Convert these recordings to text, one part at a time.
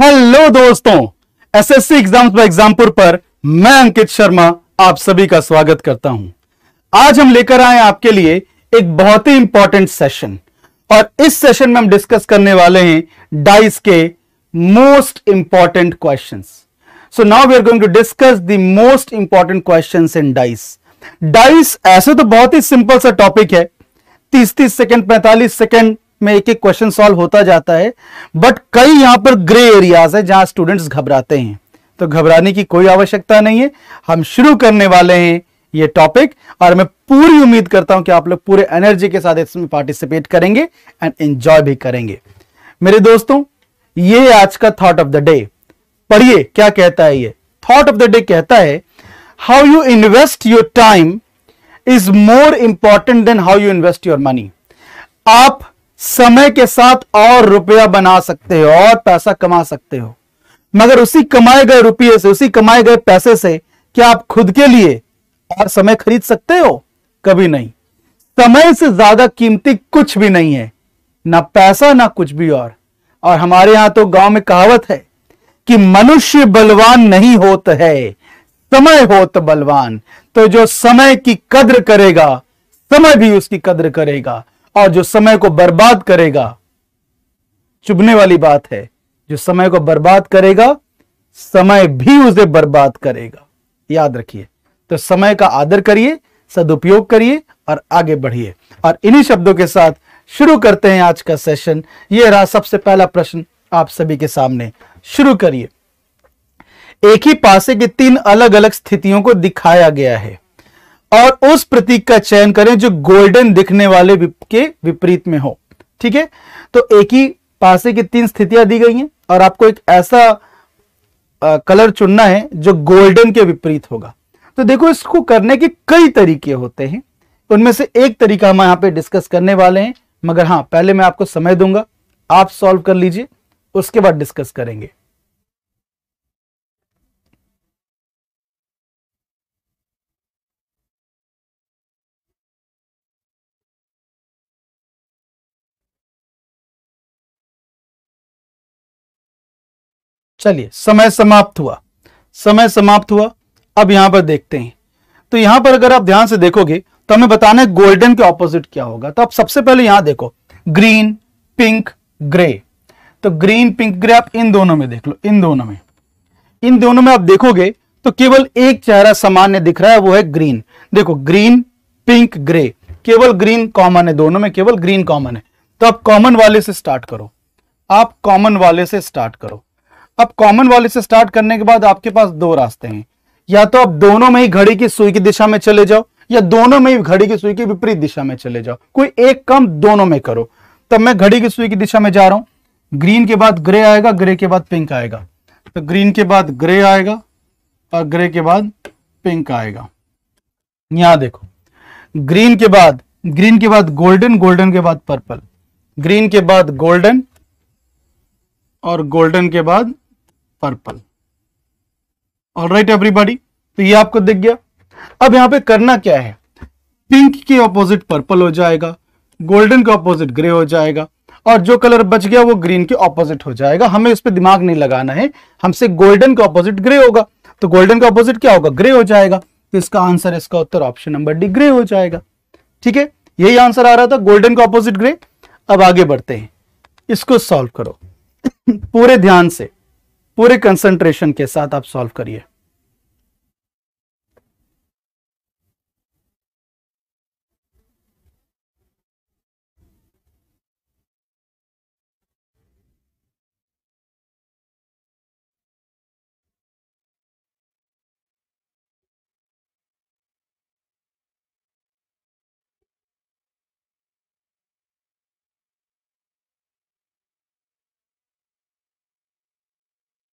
Hello दोस्तों SSC exam पर एग्जामपुर पर मैं अंकित शर्मा आप सभी का स्वागत करता हूं आज हम लेकर आए आपके लिए एक बहुत ही इंपॉर्टेंट सेशन और इस सेशन में हम डिस्कस करने वाले हैं डाइस के most important questions so now we are going to discuss the most important question in dice dice ऐसे तो बहुत ही सिंपल सा टॉपिक है तीस तीस सेकेंड पैंतालीस सेकेंड में एक एक क्वेश्चन सॉल्व होता जाता है बट कई यहाँ पर ग्रे एरियाज है जहां स्टूडेंट्स घबराते हैं तो घबराने की कोई आवश्यकता नहीं है हम शुरू करने वाले हैं ये टॉपिक और मैं पूरी उम्मीद करता हूं कि आप लोग पूरे एनर्जी के साथ इसमें पार्टिसिपेट करेंगे एंड एंजॉय भी करेंगे मेरे दोस्तों ये आज का थॉट ऑफ द डे पढ़िए क्या कहता है ये थॉट ऑफ द डे कहता है how you invest your time is more important than how you invest your money आप समय के साथ और रुपया बना सकते हो और पैसा कमा सकते हो मगर उसी कमाए गए रुपये से उसी कमाए गए पैसे से क्या आप खुद के लिए और समय खरीद सकते हो कभी नहीं समय से ज्यादा कीमती कुछ भी नहीं है ना पैसा ना कुछ भी और और हमारे यहां तो गांव में कहावत है कि मनुष्य बलवान नहीं होता है समय होत बलवान तो जो समय की कद्र करेगा समय भी उसकी कद्र करेगा और जो समय को बर्बाद करेगा चुभने वाली बात है जो समय को बर्बाद करेगा समय भी उसे बर्बाद करेगा याद रखिए तो समय का आदर करिए सदुपयोग करिए और आगे बढ़िए और इन्हीं शब्दों के साथ शुरू करते हैं आज का सेशन यह रहा सबसे पहला प्रश्न आप सभी के सामने शुरू करिए एक ही पासे के तीन अलग अलग स्थितियों को दिखाया गया है और उस प्रतीक का चयन करें जो गोल्डन दिखने वाले के विपरीत में हो ठीक है तो एक ही पासे की तीन स्थितियां दी गई हैं और आपको एक ऐसा आ, कलर चुनना है जो गोल्डन के विपरीत होगा तो देखो इसको करने के कई तरीके होते हैं उनमें से एक तरीका हम यहां पे डिस्कस करने वाले हैं मगर हाँ पहले मैं आपको समय दूंगा आप सॉल्व कर लीजिए उसके बाद डिस्कस करेंगे चलिए समय समाप्त हुआ समय समाप्त हुआ अब यहां पर देखते हैं तो यहां पर अगर आप ध्यान से देखोगे तो हमें बताना है गोल्डन के ऑपोजिट क्या होगा तो आप सबसे पहले यहां देखो ग्रीन पिंक ग्रे तो ग्रीन पिंक ग्रे आप इन दोनों में देख लो इन दोनों में इन दोनों में आप देखोगे तो केवल एक चेहरा सामान्य दिख रहा है वो है ग्रीन देखो ग्रीन पिंक ग्रे केवल ग्रीन कॉमन है दोनों में केवल ग्रीन कॉमन है तो आप कॉमन वाले से स्टार्ट करो आप कॉमन वाले से स्टार्ट करो अब कॉमन वाले से स्टार्ट करने के बाद आपके पास दो रास्ते हैं या तो आप दोनों में ही घड़ी की सुई की दिशा में चले जाओ या दोनों में ही घड़ी की सुई की विपरीत दिशा में चले जाओ कोई एक काम दोनों में करो तब मैं घड़ी की सुई की दिशा में जा रहा हूं ग्रीन के बाद ग्रे आएगा ग्रे के बाद पिंक आएगा तो ग्रीन के बाद ग्रे आएगा और ग्रे के बाद पिंक आएगा यहां देखो ग्रीन के बाद ग्रीन के बाद गोल्डन गोल्डन के बाद पर्पल ग्रीन के बाद गोल्डन और गोल्डन के बाद पर्पल ऑल राइट एवरीबॉडी तो ये आपको दिख गया अब यहां पे करना क्या है पिंक के ऑपोजिट पर्पल हो जाएगा गोल्डन के ऑपोजिट ग्रे हो जाएगा और जो कलर बच गया वो ग्रीन के ऑपोजिट हो जाएगा हमें उस पर दिमाग नहीं लगाना है हमसे गोल्डन का ऑपोजिट ग्रे होगा तो गोल्डन का ऑपोजिट क्या होगा ग्रे हो जाएगा तो इसका आंसर इसका उत्तर ऑप्शन नंबर डी ग्रे हो जाएगा ठीक है यही आंसर आ रहा था गोल्डन का ऑपोजिट ग्रे अब आगे बढ़ते हैं इसको सॉल्व करो पूरे ध्यान से पूरे कंसंट्रेशन के साथ आप सॉल्व करिए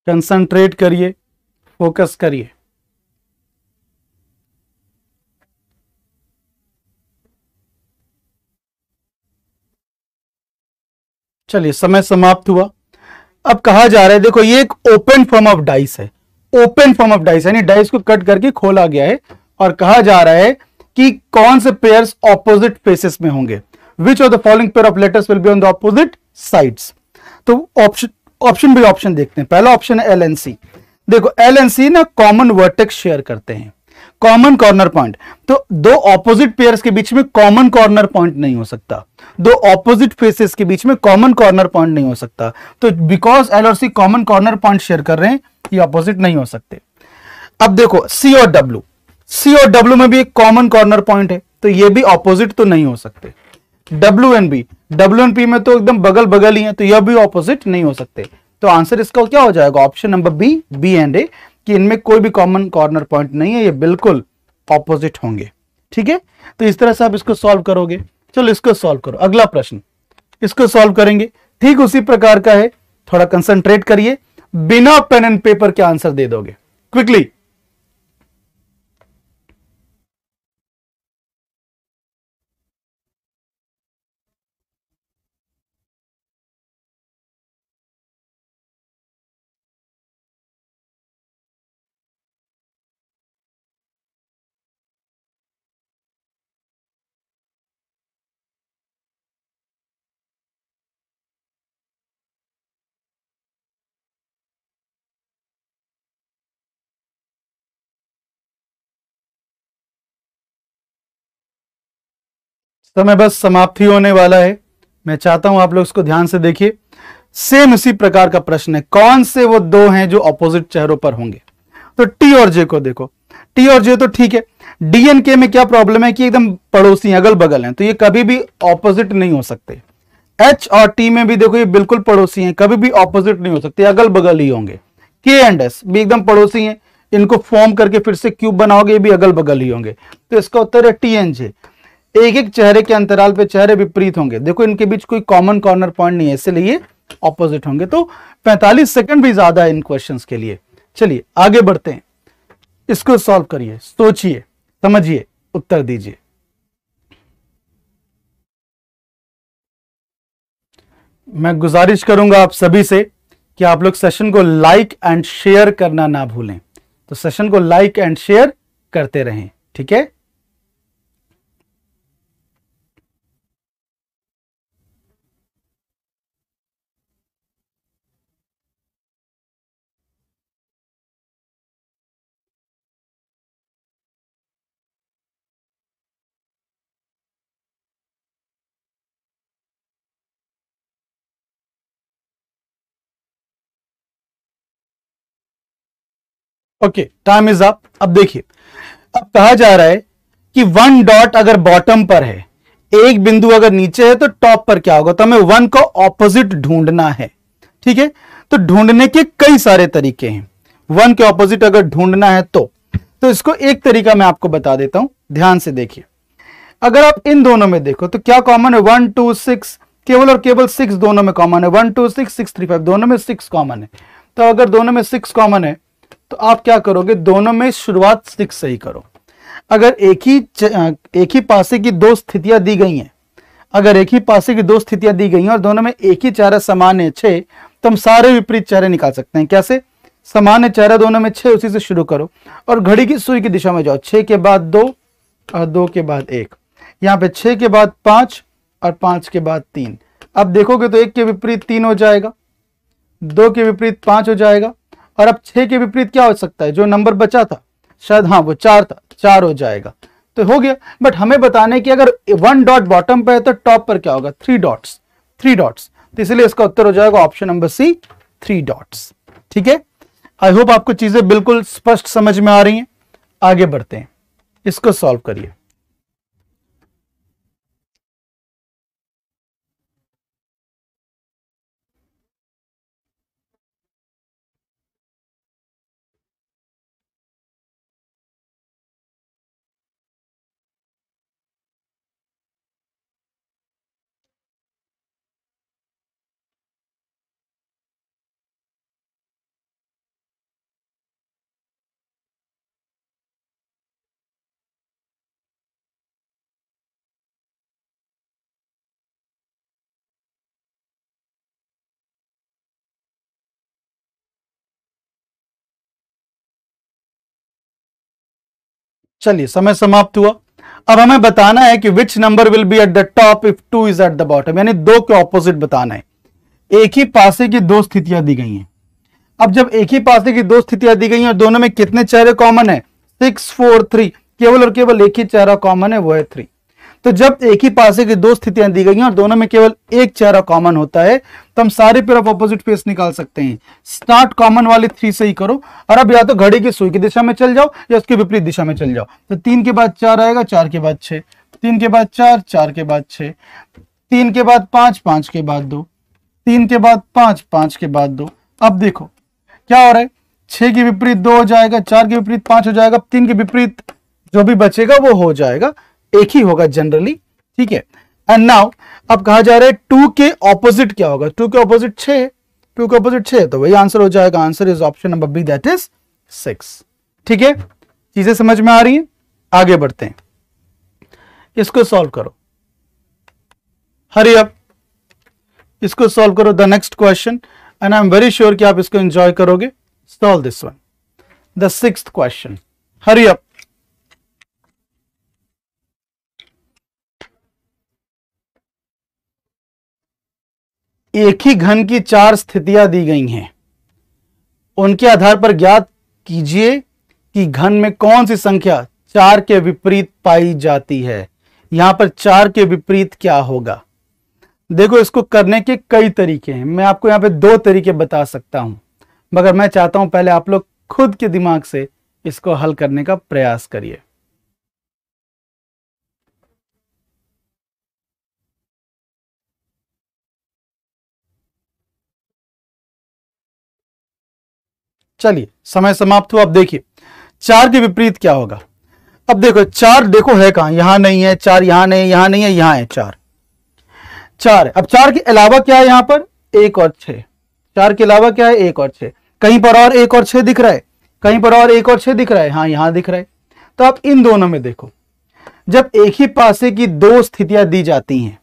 कंसंट्रेट करिए फोकस करिए चलिए समय समाप्त हुआ अब कहा जा रहा है देखो ये एक ओपन फॉर्म ऑफ डाइस है ओपन फॉर्म ऑफ डाइस यानी डाइस को कट करके खोला गया है और कहा जा रहा है कि कौन से पेयर ऑपोजिट फेसेस में होंगे which of the following pair of letters will be on the opposite sides तो ऑप्शन ऑप्शन बी ऑप्शन देखते हैं पहला ऑप्शन है एल देखो एल ना कॉमन वर्टेक्स शेयर करते हैं कॉमन कॉर्नर पॉइंट तो दो ऑपोजिट पेयर्स के बीच में कॉमन कॉर्नर पॉइंट नहीं हो सकता दो ऑपोजिट फेसेस के बीच में कॉमन कॉर्नर पॉइंट नहीं हो सकता तो बिकॉज एल और C common corner point share कर रहे हैं ये ऑपोजिट नहीं हो सकते अब देखो सी और डब्ल्यू सी और डब्ल्यू में भी एक कॉमन कॉर्नर पॉइंट है तो ये भी ऑपोजिट तो नहीं हो सकते W N B W N P में तो एकदम बगल बगल ही है तो यह भी ऑपोजिट नहीं हो सकते तो आंसर इसका क्या हो जाएगा option number B B and A कि इनमें कोई भी कॉमन कॉर्नर पॉइंट नहीं है ये बिल्कुल ऑपोजिट होंगे ठीक है तो इस तरह से आप इसको सॉल्व करोगे चलो इसको सॉल्व करो अगला प्रश्न इसको सॉल्व करेंगे ठीक उसी प्रकार का है थोड़ा कंसंट्रेट करिए बिना पेन एंड पेपर के आंसर दे दोगे क्विकली समय तो बस समाप्ति होने वाला है मैं चाहता हूं आप लोग इसको ध्यान से देखिए सेम इसी प्रकार का प्रश्न है कौन से वो दो हैं जो ऑपोजिट चेहरों पर होंगे तो टी और जे को देखो टी और जे तो ठीक है डीएनके में क्या प्रॉब्लम है कि एकदम पड़ोसी अगल बगल हैं तो ये कभी भी ऑपोजिट नहीं हो सकते एच और टी में भी देखो ये बिल्कुल पड़ोसी हैं कभी भी ऑपोजिट नहीं हो सकते अगल बगल ही होंगे के एंड एस भी एकदम पड़ोसी हैं इनको फॉर्म करके फिर से क्यूब बनाओगे भी अगल बगल ही होंगे तो इसका उत्तर है टी एन जे एक एक चेहरे के अंतराल पे चेहरे विपरीत होंगे देखो इनके बीच कोई कॉमन कॉर्नर पॉइंट नहीं है इसलिए ऑपोजिट होंगे तो 45 सेकंड भी ज्यादा है इन क्वेश्चंस के लिए चलिए आगे बढ़ते हैं इसको सॉल्व करिए सोचिए समझिए उत्तर दीजिए मैं गुजारिश करूंगा आप सभी से कि आप लोग सेशन को लाइक एंड शेयर करना ना भूलें तो सेशन को लाइक एंड शेयर करते रहें ठीक है ओके टाइम इज अप अब देखिए अब कहा जा रहा है कि वन डॉट अगर बॉटम पर है एक बिंदु अगर नीचे है तो टॉप पर क्या होगा तो हमें वन को ऑपोजिट ढूंढना है ठीक है तो ढूंढने के कई सारे तरीके हैं वन के ऑपोजिट अगर ढूंढना है तो तो इसको एक तरीका मैं आपको बता देता हूं ध्यान से देखिए अगर आप इन दोनों में देखो तो क्या कॉमन है वन टू सिक्स केवल और केवल सिक्स दोनों में कॉमन है one two six six three five दोनों में सिक्स कॉमन है तो अगर दोनों में सिक्स कॉमन है तो आप क्या करोगे दोनों में शुरुआत सिक्स से ही करो अगर एक ही एक ही पासे की दो स्थितियां दी गई हैं अगर एक ही पासे की दो स्थितियां दी गई हैं और दोनों में एक ही चेहरा समान है छे तो हम सारे विपरीत चेहरे निकाल सकते हैं कैसे सामान्य चेहरा दोनों में छे उसी से शुरू करो और घड़ी की सुई की दिशा में जाओ छे के बाद दो और दो के बाद एक यहाँ पे छ के बाद पांच और पांच के बाद तीन अब देखोगे तो एक के विपरीत तीन हो जाएगा दो के विपरीत पांच हो जाएगा और अब छह के विपरीत क्या हो सकता है जो नंबर बचा था शायद हाँ वो चार था चार हो जाएगा तो हो गया बट हमें बताने की अगर वन डॉट बॉटम पर है तो टॉप पर क्या होगा थ्री डॉट्स थ्री डॉट्स तो इसलिए इसका उत्तर हो जाएगा option number C three dots ठीक है आई होप आपको चीजें बिल्कुल स्पष्ट समझ में आ रही हैं आगे बढ़ते हैं इसको सॉल्व करिए चलिए समय समाप्त हुआ अब हमें बताना है कि which number will be at the top if two is at the bottom यानी दो के ऑपोजिट बताना है एक ही पासे की दो स्थितियां दी गई हैं अब जब एक ही पासे की दो स्थितियां दी गई हैं और दोनों में कितने चेहरे कॉमन है सिक्स फोर थ्री केवल और केवल एक ही चेहरा कॉमन है वो है थ्री तो जब एक ही पासे की दो स्थितियां दी गई हैं और दोनों में केवल एक चेहरा कॉमन होता है तो हम सारे पेयर ऑफ ऑपोजिट फेस निकाल सकते हैं स्टार्ट कॉमन वाले थ्री से ही करो और अब या तो घड़ी की सुई की दिशा में चल जाओ या उसके विपरीत दिशा में चल जाओ तो तीन के बाद चार आएगा चार के बाद छह तीन के बाद चार चार के बाद छह तीन के बाद पांच पांच के बाद दो तीन के बाद पांच पांच के बाद दो अब देखो क्या हो रहा है छह के विपरीत दो हो जाएगा चार के विपरीत पांच हो जाएगा तीन के विपरीत जो भी बचेगा वो हो जाएगा एक ही होगा जनरली ठीक है एंड नाउ अब कहा जा रहा है टू के ऑपोजिट क्या होगा टू के ऑपोजिट छ टू के ऑपोजिट छ तो वही आंसर हो जाएगा answer is option number B that is six ठीक है चीजें समझ में आ रही है आगे बढ़ते हैं इसको सॉल्व करो हरी अब इसको सॉल्व करो the next question and I am very sure कि आप इसको एंजॉय करोगे solve this one the six question hurry अब एक ही घन की चार स्थितियां दी गई हैं उनके आधार पर ज्ञात कीजिए कि घन में कौन सी संख्या चार के विपरीत पाई जाती है यहां पर चार के विपरीत क्या होगा देखो इसको करने के कई तरीके हैं मैं आपको यहां पे दो तरीके बता सकता हूं मगर मैं चाहता हूं पहले आप लोग खुद के दिमाग से इसको हल करने का प्रयास करिए चलिए समय समाप्त हुआ अब देखिए चार के विपरीत क्या होगा अब देखो चार देखो है कहां यहां नहीं है चार यहां नहीं यहां नहीं है यहां है चार चार अब चार के अलावा क्या है यहां पर एक और छह चार के अलावा क्या है एक और छह कहीं पर और एक और छह दिख रहा है कहीं पर और एक और छह दिख रहा है हाँ यहां दिख रहा है तो आप इन दोनों में देखो जब एक ही पासे की दो स्थितियां दी जाती हैं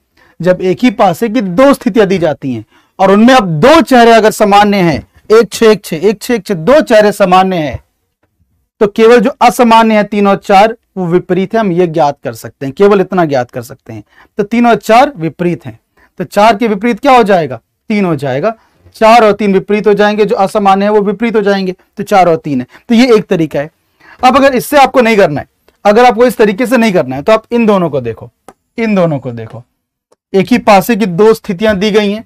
जब एक ही पासे की दो स्थितियां दी जाती हैं और उनमें अब दो चेहरे अगर सामान्य हैं एक छ एक छ एक छ एक छ दो चेहरे सामान्य है तो केवल जो असामान्य है तीन और चार वो विपरीत है हम ये ज्ञात कर सकते हैं केवल इतना ज्ञात कर सकते हैं तो तीन और चार विपरीत हैं तो चार के विपरीत क्या हो जाएगा तीन हो जाएगा चार और तीन विपरीत हो जाएंगे जो असामान्य है वो विपरीत हो जाएंगे तो चार और तीन है तो ये एक तरीका है अब अगर इससे आपको नहीं करना है अगर आपको इस तरीके से नहीं करना है तो आप इन दोनों को देखो इन दोनों को देखो एक ही पासे की दो स्थितियां दी गई हैं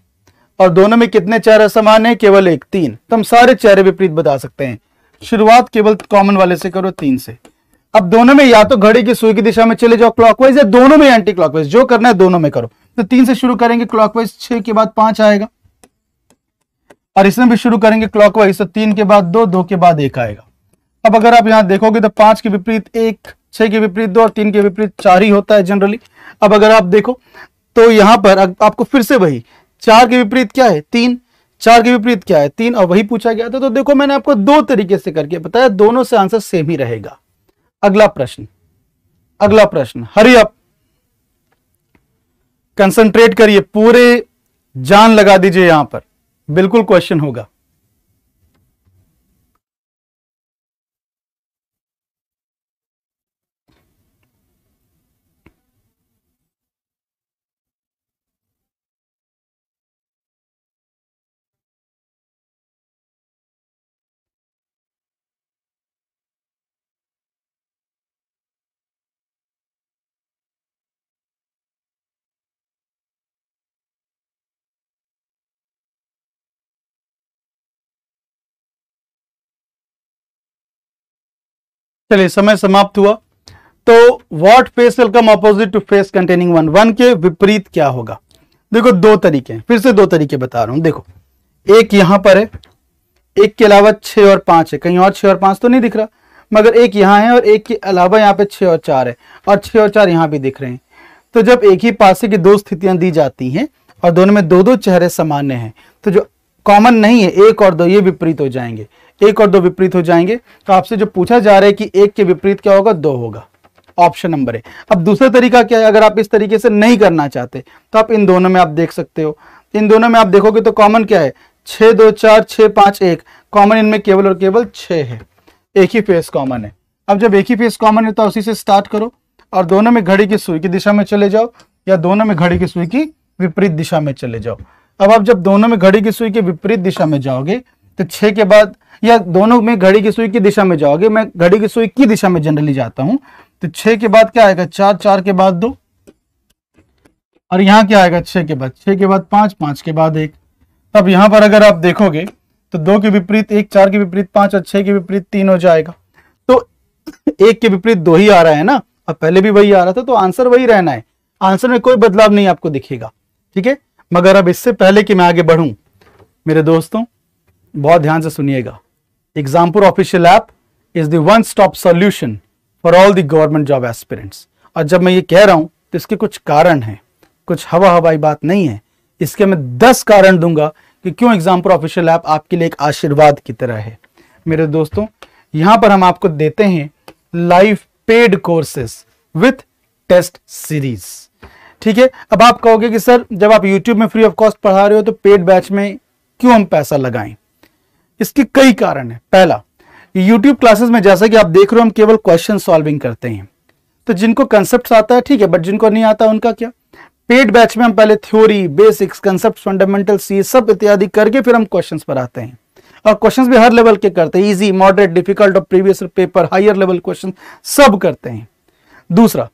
और दोनों में कितने चेहरे समान है केवल एक तीन तो हम सारे चेहरे विपरीत बता सकते हैं शुरुआत केवल कॉमन वाले से करो तीन से अब दोनों में या तो घड़ी की सुई की दिशा में चले जाओ क्लॉकवाइज या दोनों में एंटी क्लॉकवाइज जो करना है दोनों में करो तो तीन से शुरू करेंगे क्लॉकवाइज छह के बाद पांच आएगा और इसमें भी शुरू करेंगे क्लॉकवाइज तो तीन के बाद दो दो के बाद एक आएगा अब अगर आप यहां देखोगे तो पांच के विपरीत एक छह के विपरीत दो और तीन के विपरीत चार ही होता है जनरली अब अगर आप देखो तो यहां पर आपको फिर से वही चार के विपरीत क्या है तीन चार के विपरीत क्या है तीन और वही पूछा गया था तो देखो मैंने आपको दो तरीके से करके बताया दोनों से आंसर सेम ही रहेगा अगला प्रश्न अगला प्रश्न हरी अप कंसंट्रेट करिए पूरे जान लगा दीजिए यहां पर बिल्कुल क्वेश्चन होगा चलिए समय समाप्त हुआ तो what face will come opposite to face containing one one के विपरीत क्या होगा देखो दो तरीके हैं फिर से दो तरीके बता रहा हूं देखो एक यहां पर है एक के अलावा छ और पांच है कहीं और छः और पांच तो नहीं दिख रहा मगर एक यहां है और एक के अलावा यहाँ पे छह और चार है और छह और चार यहां भी दिख रहे हैं तो जब एक ही पासे की दो स्थितियां दी जाती हैं और दोनों में दो दो चेहरे सामान्य हैं तो जो कॉमन नहीं है एक और दो ये विपरीत हो जाएंगे एक और दो विपरीत हो जाएंगे तो आपसे जो पूछा जा रहा है कि एक के विपरीत क्या होगा दो होगा ऑप्शन नंबर ए अब दूसरा तरीका क्या है अगर आप इस तरीके से नहीं करना चाहते तो आप इन दोनों में आप देख सकते हो इन दोनों में आप देखोगे तो कॉमन क्या है छह दो चार छ पांच एक कॉमन इनमें केवल और केवल छह है एक ही फेस कॉमन है अब जब एक ही फेस कॉमन है तो उसी से स्टार्ट करो और दोनों में घड़ी की सुई की दिशा में चले जाओ या दोनों में घड़ी की सुई की विपरीत दिशा में चले जाओ अब आप जब दोनों में घड़ी की सुई के विपरीत दिशा में जाओगे तो छह के बाद या दोनों में घड़ी की सुई की दिशा में जाओगे मैं घड़ी की सुई की दिशा में जनरली जाता हूं तो छह के बाद क्या आएगा चार चार के बाद दो और यहां क्या आएगा छह के बाद छह के बाद पांच पांच के बाद एक अब यहां पर अगर आप देखोगे तो दो के विपरीत एक चार के विपरीत पांच और छह के विपरीत तीन हो जाएगा तो एक के विपरीत दो ही आ रहा है ना और पहले भी वही आ रहा था तो आंसर वही रहना है आंसर में कोई बदलाव नहीं आपको दिखेगा ठीक है मगर अब इससे पहले कि मैं आगे बढ़ूं मेरे दोस्तों बहुत ध्यान से सुनिएगा Exampur official app is the one stop solution for all the government job aspirants और जब मैं ये कह रहा हूं तो इसके कुछ कारण हैं कुछ हवा हवाई बात नहीं है इसके मैं दस कारण दूंगा कि क्यों एग्जाम्पुर ऑफिशियल ऐप आपके लिए एक आशीर्वाद की तरह है मेरे दोस्तों यहां पर हम आपको देते हैं live paid courses with test series ठीक है अब आप कहोगे कि सर जब आप YouTube में फ्री ऑफ कॉस्ट पढ़ा रहे हो तो पेड बैच में क्यों हम पैसा लगाएं इसके कई कारण है पहला यूट्यूब क्लासेस में जैसा कि आप देख रहे हो हम केवल क्वेश्चन सॉल्विंग करते हैं तो जिनको कंसेप्ट आता है ठीक है बट जिनको नहीं आता उनका क्या पेड बैच में हम पहले theory basics concept fundamentals सब इत्यादि करके फिर हम क्वेश्चन पर आते हैं और क्वेश्चंस भी हर लेवल के करते हैं इजी मॉडरेट डिफिकल्ट और previous paper higher level question सब करते हैं दूसरा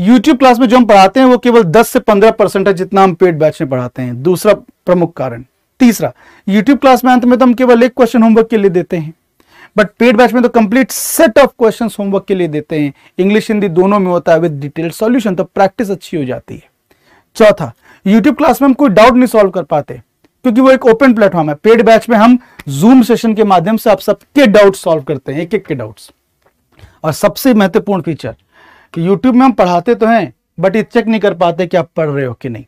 यूट्यूब क्लास में जो हम पढ़ाते हैं वो केवल 10 से 15 परसेंट है जितना हम पेड बैच में पढ़ाते हैं दूसरा प्रमुख कारण तीसरा YouTube क्लास में अंत में तो हम केवल एक क्वेश्चन होमवर्क के लिए देते हैं बट पेड बैच में तो complete set of questions homework के लिए देते हैं इंग्लिश हिंदी दोनों में होता है विद डिटेल सॉल्यूशन तो प्रैक्टिस अच्छी हो जाती है चौथा यूट्यूब क्लास में हम कोई डाउट नहीं सॉल्व कर पाते क्योंकि वो एक ओपन प्लेटफॉर्म है पेड बैच में हम जूम सेशन के माध्यम से आप सबके डाउट सॉल्व करते हैं एक एक के डाउट और सबसे महत्वपूर्ण फीचर यूट्यूब में हम पढ़ाते तो हैं बट ये चेक नहीं कर पाते कि आप पढ़ रहे हो कि नहीं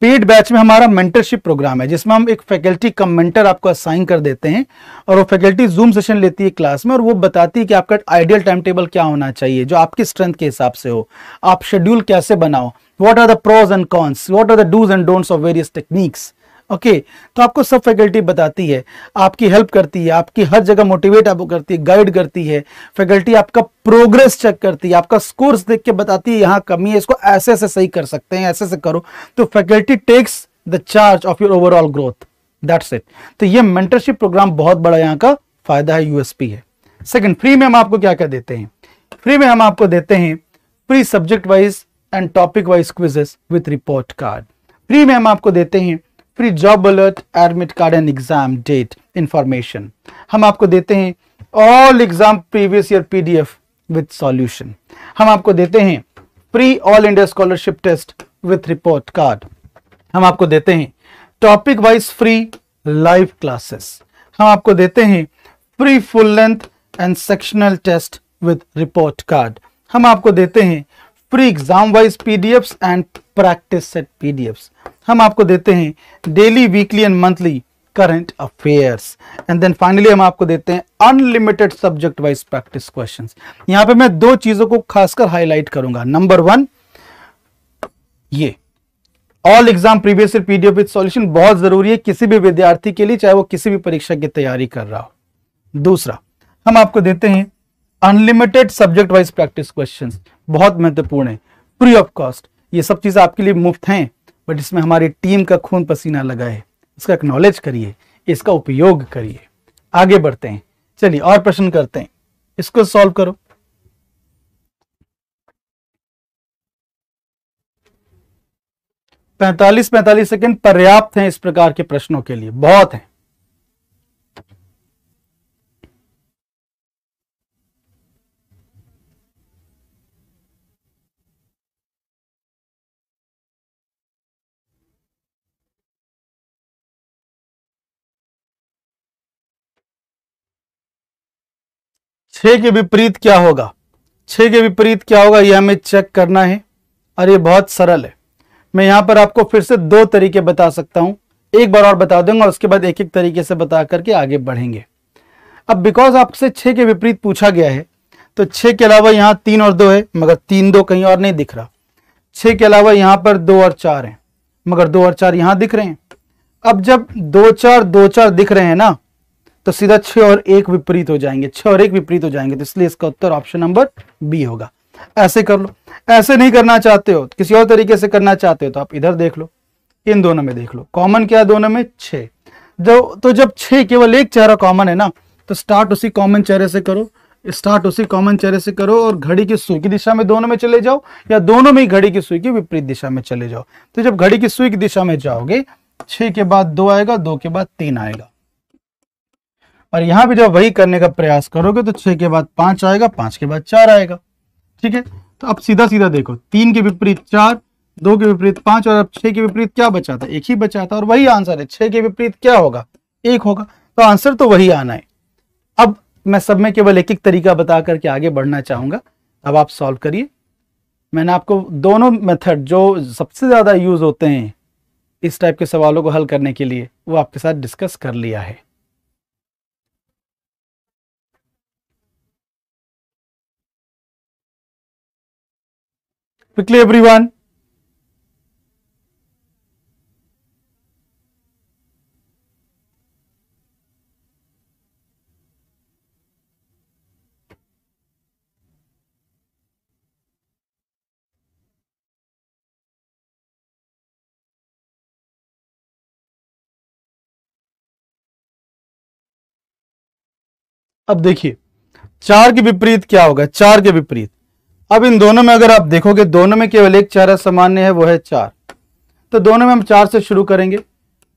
पेड बैच में हमारा मेंटरशिप प्रोग्राम है जिसमें हम एक फैकल्टी कम मेंटर आपको असाइन कर देते हैं और वो फैकल्टी जूम सेशन लेती है क्लास में और वो बताती है कि आपका आइडियल टाइम टेबल क्या होना चाहिए जो आपकी स्ट्रेंथ के हिसाब से हो आप शेड्यूल कैसे बनाओ what are the pros and cons what are the dos and don'ts of various techniques okay तो आपको सब फैकल्टी बताती है आपकी हेल्प करती है आपकी हर जगह मोटिवेट आपको करती है गाइड करती है फैकल्टी आपका प्रोग्रेस चेक करती है आपका स्कोर्स देख के बताती है यहाँ कमी है इसको ऐसे ऐसे सही कर सकते हैं ऐसे ऐसे करो तो faculty takes the charge of your overall growth that's it तो ये मेंटरशिप प्रोग्राम बहुत बड़ा यहाँ का फायदा है यूएसपी है सेकेंड फ्री में हम आपको क्या क्या देते हैं फ्री में हम आपको देते हैं free subject wise and topic wise quizzes with report card free में हम आपको देते हैं फिर job alert admit card and exam date information हम आपको देते हैं all exam previous year PDF with solution हम आपको देते हैं free all India scholarship test with report card हम आपको देते हैं topic wise free live classes हम आपको देते हैं free full length and sectional test with report card हम आपको देते हैं free exam wise PDFs and practice set PDFs हम आपको देते हैं daily weekly and monthly current affairs and then finally हम आपको देते हैं unlimited subject wise practice questions यहां पे मैं दो चीजों को खासकर हाईलाइट करूंगा नंबर वन ये all exam previous PDF with solution बहुत जरूरी है किसी भी विद्यार्थी के लिए चाहे वो किसी भी परीक्षा की तैयारी कर रहा हो दूसरा हम आपको देते हैं unlimited subject wise practice question बहुत महत्वपूर्ण है फ्री ऑफ कॉस्ट ये सब चीजें आपके लिए मुफ्त हैं बट इसमें हमारी टीम का खून पसीना लगा है इसका एक्नॉलेज करिए इसका उपयोग करिए आगे बढ़ते हैं चलिए और प्रश्न करते हैं इसको सॉल्व करो पैंतालीस पैंतालीस सेकंड पर्याप्त हैं इस प्रकार के प्रश्नों के लिए बहुत हैं छे के विपरीत क्या होगा छः के विपरीत क्या होगा यह हमें चेक करना है और ये बहुत सरल है मैं यहाँ पर आपको फिर से दो तरीके बता सकता हूं एक बार और बता दूंगा उसके बाद एक एक तरीके से बता करके आगे बढ़ेंगे अब बिकॉज आपसे छे के विपरीत पूछा गया है तो छे के अलावा यहाँ तीन और दो है मगर तीन दो कहीं और नहीं दिख रहा छे के अलावा यहाँ पर दो और चार है मगर दो और चार यहाँ दिख रहे हैं अब जब दो चार दो चार दिख रहे हैं ना तो सीधा छह और एक विपरीत हो जाएंगे छह और एक विपरीत हो जाएंगे तो इसलिए इसका उत्तर ऑप्शन नंबर बी होगा ऐसे कर लो ऐसे नहीं करना चाहते हो किसी और तरीके से करना चाहते हो तो आप इधर देख लो इन दोनों में देख लो कॉमन क्या है दोनों में छ तो जब छ केवल एक चेहरा कॉमन है ना तो स्टार्ट उसी कॉमन चेहरे से करो स्टार्ट उसी कॉमन चेहरे से करो और घड़ी की सुई की दिशा में दोनों में चले जाओ या दोनों में ही घड़ी की सुई की विपरीत दिशा में चले जाओ तो जब घड़ी की सुई की दिशा में जाओगे छ के बाद दो आएगा दो के बाद तीन आएगा और यहां भी जब वही करने का प्रयास करोगे तो छह के बाद पांच आएगा पांच के बाद चार आएगा ठीक है तो अब सीधा सीधा देखो तीन के विपरीत चार दो के विपरीत पांच और अब छह के विपरीत क्या बचा था एक ही बचा था और वही आंसर है छह के विपरीत क्या होगा एक होगा तो आंसर तो वही आना है अब मैं सब में केवल एक एक तरीका बता करके आगे बढ़ना चाहूंगा अब आप सॉल्व करिए मैंने आपको दोनों मेथड जो सबसे ज़्यादा यूज होते हैं इस टाइप के सवालों को हल करने के लिए वो आपके साथ डिस्कस कर लिया है quickly everyone अब देखिए चार के विपरीत क्या होगा चार के विपरीत अब इन दोनों में अगर आप देखोगे दोनों में केवल एक चेहरा सामान्य है वो है चार तो दोनों में हम चार से शुरू करेंगे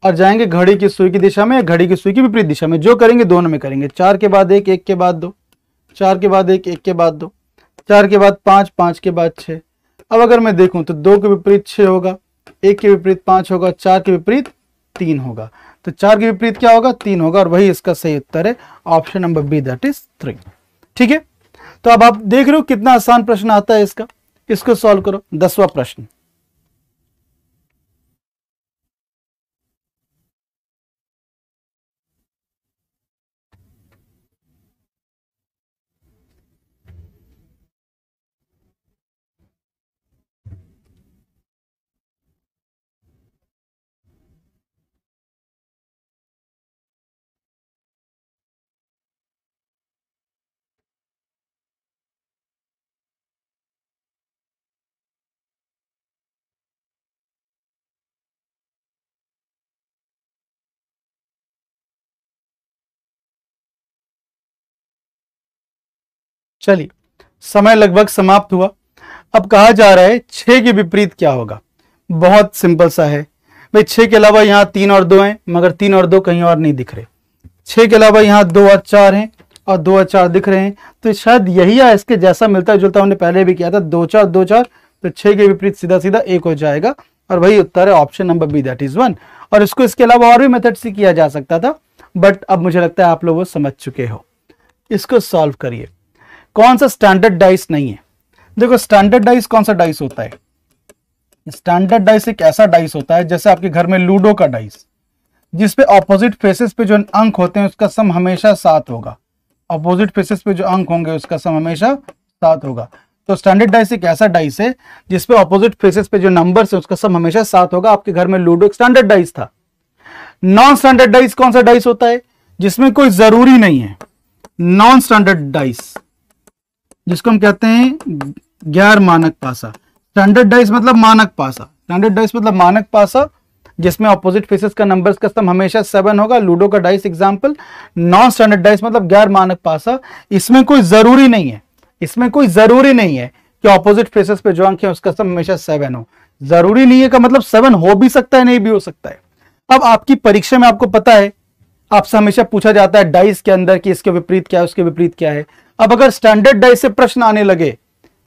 और जाएंगे घड़ी की सुई की दिशा में या घड़ी की सुई की विपरीत दिशा में जो करेंगे दोनों में करेंगे चार के बाद एक एक के बाद दो चार के बाद एक एक के बाद दो चार के बाद पांच पांच के बाद छह अब अगर मैं देखूं तो दो के विपरीत छह होगा एक के विपरीत पांच होगा चार के विपरीत तीन होगा तो चार के विपरीत क्या होगा तीन होगा और वही इसका सही उत्तर है option number B that is three ठीक है तो अब आप देख रहे हो कितना आसान प्रश्न आता है इसका इसको सॉल्व करो दसवा प्रश्न चलिए समय लगभग समाप्त हुआ अब कहा जा रहा है छे के विपरीत क्या होगा बहुत सिंपल सा है भाई छः के अलावा यहां तीन और दो हैं मगर तीन और दो कहीं और नहीं दिख रहे छः के अलावा यहां दो और चार हैं और दो और चार दिख रहे हैं तो शायद यही है इसके जैसा मिलता जुलता हमने पहले भी किया था दो चार दो चार तो छह के विपरीत सीधा सीधा एक हो जाएगा और वही उत्तर है option number B that is one और इसको इसके अलावा और भी मेथड से किया जा सकता था बट अब मुझे लगता है आप लोग वो समझ चुके हो इसको सॉल्व करिए कौन सा स्टैंडर्ड डाइस नहीं है देखो स्टैंडर्ड डाइस कौन सा डाइस होता है स्टैंडर्ड डाइस एक ऐसा डाइस होता है जैसे आपके घर में लूडो का डाइस जिसपे ऑपोजिट फेसेस पे जो अंक होते हैं उसका सम हमेशा सात होगा ऑपोजिट फेसेस पे जो अंक होंगे उसका सम हमेशा सात होगा तो स्टैंडर्ड डाइस एक ऐसा डाइस है जिसपे ऑपोजिट फेसेस पे जो नंबर है उसका सम हमेशा सात होगा आपके घर में लूडो स्टैंडर्ड डाइस था नॉन स्टैंडर्ड डाइस कौन सा डाइस होता है जिसमें कोई जरूरी नहीं है नॉन स्टैंडर्ड डाइस जिसको हम कहते हैं गैर मानक पासा स्टैंडर्ड डाइस मतलब मानक पासा स्टैंडर्ड डाइस मतलब मानक पासा जिसमें ऑपोजिट फेसेस का नंबर्स का सम हमेशा सेवन होगा लूडो का dice example non standard dice मतलब गैर मानक पासा इसमें कोई जरूरी नहीं है इसमें कोई जरूरी नहीं है कि ऑपोजिट फेसेस पे जो अंक है उसका सम हमेशा सेवन हो जरूरी नहीं है का मतलब सेवन हो भी सकता है नहीं भी हो सकता है अब आपकी परीक्षा में आपको पता है आपसे हमेशा पूछा जाता है डाइस के अंदर कि इसके विपरीत क्या है उसके विपरीत क्या है अब अगर स्टैंडर्ड डाइस से प्रश्न आने लगे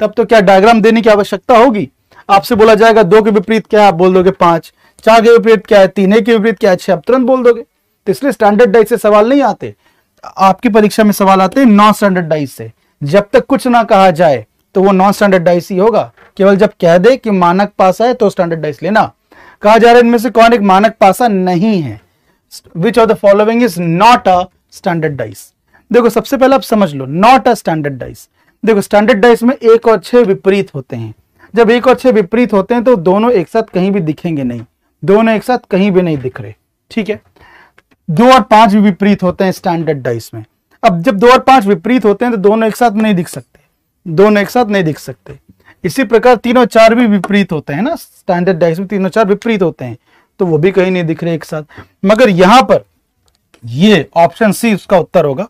तब तो क्या डायग्राम देने की आवश्यकता होगी आपसे बोला जाएगा दो के विपरीत क्या है आप बोल दोगे पांच चार के विपरीत क्या है तीन के विपरीत क्या है छह आप तुरंत बोल दोगे तो इसलिए स्टैंडर्ड डाइस से सवाल नहीं आते आपकी परीक्षा में सवाल आते हैं नॉन स्टैंडर्ड डाइस से जब तक कुछ ना कहा जाए तो वो नॉन स्टैंडर्ड डाइस ही होगा केवल जब कह दे कि मानक पासा है तो स्टैंडर्ड डाइस लेना कहा जा रहा है इनमें से कौन एक मानक पासा नहीं है which of the following is not a standard dice देखो सबसे पहले आप समझ लो नॉट अ स्टैंडर्ड डाइस देखो स्टैंडर्ड डाइस में एक और छह विपरीत होते हैं जब एक और छह विपरीत होते हैं तो दोनों एक साथ कहीं भी दिखेंगे नहीं दोनों एक साथ कहीं भी नहीं दिख रहे ठीक है दो और पांच भी विपरीत होते हैं स्टैंडर्ड डाइस में अब जब दो और पांच विपरीत होते हैं तो दोनों एक साथ नहीं दिख सकते दोनों एक साथ नहीं दिख सकते इसी प्रकार तीन और चार भी विपरीत होते हैं ना स्टैंडर्ड डाइस में तीन और चार विपरीत होते हैं तो वो भी कहीं नहीं दिख रहे एक साथ मगर यहां पर ये ऑप्शन सी इसका उत्तर होगा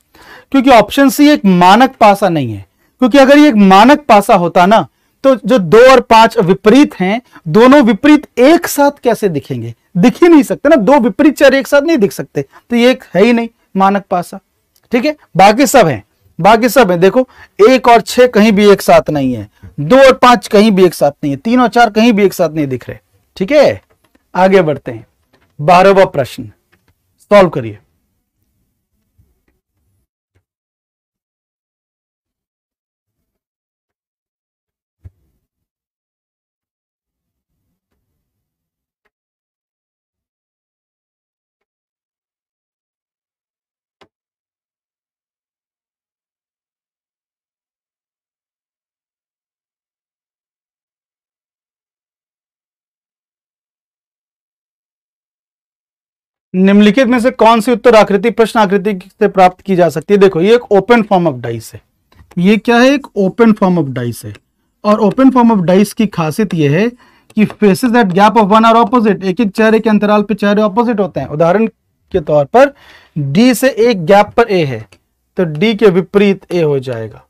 क्योंकि ऑप्शन सी एक मानक पासा नहीं है क्योंकि अगर ये एक मानक पासा होता ना तो जो दो और पांच विपरीत हैं दोनों विपरीत एक साथ कैसे दिखेंगे दिख ही नहीं सकते ना दो विपरीत चर एक साथ नहीं दिख सकते तो ये एक है ही नहीं मानक पासा ठीक है बाकी सब है बाकी सब है देखो एक और छह कहीं भी एक साथ नहीं है दो और पांच कहीं भी एक साथ नहीं है तीन और चार कहीं भी एक साथ नहीं दिख रहे ठीक है आगे बढ़ते हैं बारहवा प्रश्न सॉल्व करिए निम्नलिखित में से कौन सी उत्तर आकृति प्रश्न आकृति से प्राप्त की जा सकती है देखो ये एक ओपन फॉर्म ऑफ डाइस है ये क्या है एक ओपन फॉर्म ऑफ डाइस है और ओपन फॉर्म ऑफ डाइस की खासियत ये है कि faces at gap of one are opposite एक एक चेहरे के अंतराल पर चेहरे ऑपोजिट होते हैं उदाहरण के तौर पर डी से एक गैप पर ए है तो डी के विपरीत ए हो जाएगा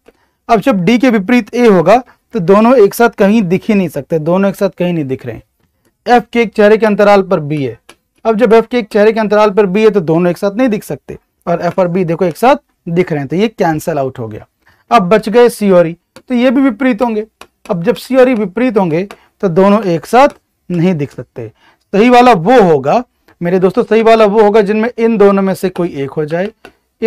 अब जब डी के विपरीत ए होगा तो दोनों एक साथ कहीं दिख ही नहीं सकते दोनों एक साथ कहीं नहीं दिख रहे हैं एफ के एक चेहरे के अंतराल पर बी है अब जब एफ के एक चेहरे के अंतराल पर बी है तो दोनों एक साथ नहीं दिख सकते और एफ और बी देखो एक साथ दिख रहे हैं तो ये कैंसल आउट हो गया अब बच गए सी और ई तो ये भी विपरीत होंगे अब जब सी और ई विपरीत होंगे तो दोनों एक साथ नहीं दिख सकते सही वाला वो होगा मेरे दोस्तों सही वाला वो होगा जिनमें इन दोनों में से कोई एक हो जाए